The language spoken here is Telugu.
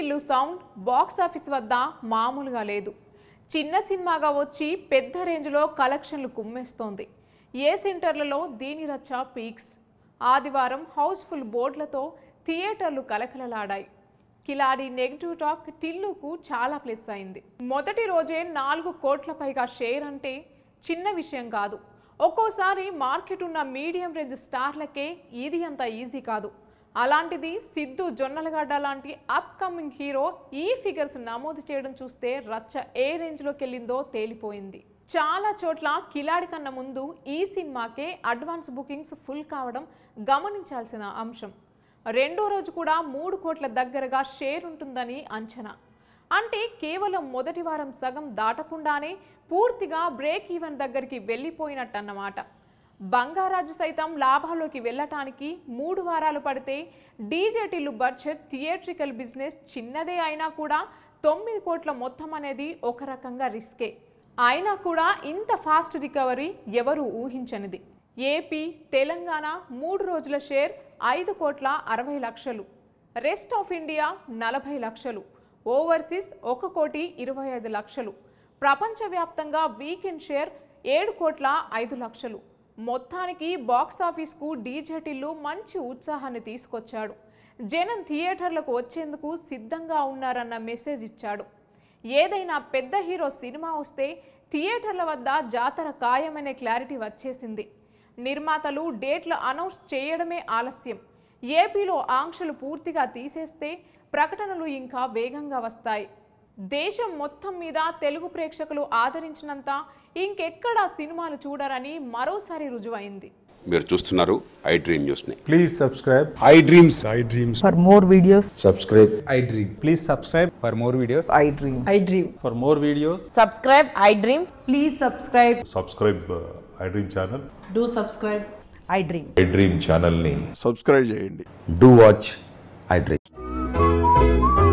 ఇల్లు సౌండ్ బాక్స్ ఆఫీస్ వద్ద మామూలుగా లేదు చిన్న సినిమాగా వచ్చి పెద్ద రేంజ్లో కలెక్షన్లు కుమ్మేస్తోంది ఏ సెంటర్లలో దీని రచ్చ పీక్స్ ఆదివారం హౌస్ఫుల్ బోర్డులతో థియేటర్లు కలకలలాడాయి కిలాడి నెగిటివ్ టాక్ టిల్లుకు చాలా ప్లస్ అయింది మొదటి రోజే నాలుగు కోట్ల పైగా షేర్ అంటే చిన్న విషయం కాదు ఒక్కోసారి మార్కెట్ ఉన్న మీడియం రేంజ్ స్టార్లకే ఇది అంత ఈజీ కాదు అలాంటిది సిద్ధు జొన్నలగడ్డ లాంటి అప్కమింగ్ హీరో ఈ ఫిగర్స్ నమోదు చేయడం చూస్తే రచ్చ ఏ రేంజ్లోకి వెళ్ళిందో తేలిపోయింది చాలా చోట్ల కిలాడి కన్నా ముందు ఈ సినిమాకే అడ్వాన్స్ బుకింగ్స్ ఫుల్ కావడం గమనించాల్సిన అంశం రెండో రోజు కూడా మూడు కోట్ల దగ్గరగా షేర్ ఉంటుందని అంచనా అంటే కేవలం మొదటి వారం సగం దాటకుండానే పూర్తిగా బ్రేక్ ఈవెన్ దగ్గరికి వెళ్ళిపోయినట్టన్నమాట బంగారాజు సైతం లాభాల్లోకి వెళ్ళటానికి మూడు వారాలు పడితే డీజేటీలు బడ్జెట్ థియేట్రికల్ బిజినెస్ చిన్నదే అయినా కూడా తొమ్మిది కోట్ల మొత్తం అనేది ఒక రకంగా రిస్కే అయినా కూడా ఇంత ఫాస్ట్ రికవరీ ఎవరు ఊహించనిది ఏపీ తెలంగాణ మూడు రోజుల షేర్ ఐదు కోట్ల అరవై లక్షలు రెస్ట్ ఆఫ్ ఇండియా నలభై లక్షలు ఓవర్సీస్ ఒక కోటి ఇరవై ఐదు లక్షలు ప్రపంచవ్యాప్తంగా వీకెండ్ షేర్ ఏడు కోట్ల ఐదు లక్షలు మొత్తానికి బాక్సాఫీస్కు డీజేటిల్లు మంచి ఉత్సాహాన్ని తీసుకొచ్చాడు జనం థియేటర్లకు వచ్చేందుకు సిద్ధంగా ఉన్నారన్న మెసేజ్ ఇచ్చాడు ఏదైనా పెద్ద హీరో సినిమా వస్తే థియేటర్ల వద్ద జాతర ఖాయమనే క్లారిటీ వచ్చేసింది నిర్మాతలు డేట్లు అనౌన్స్ చేయడమే ఆలస్యం ఏపీలో ఆంక్షలు పూర్తిగా తీసేస్తే ప్రకటనలు ఇంకా వేగంగా వస్తాయి దేశం మొత్తం మీద తెలుగు ప్రేక్షకులు ఆదరించినంత ఇంకెక్కడ సినిమాలు చూడరని మరోసారి రుజువైంది మీరు చూస్తున్నారు ఐ డ్రీమ్ న్యూస్ ని please subscribe I dreams I dreams for more videos subscribe I dream please subscribe for more videos I dream I dream for more videos subscribe I dream please subscribe subscribe I dream channel do subscribe I dream I dream channel ని సబ్స్క్రైబ్ చేయండి డు వాచ్ ఐ డ్రీమ్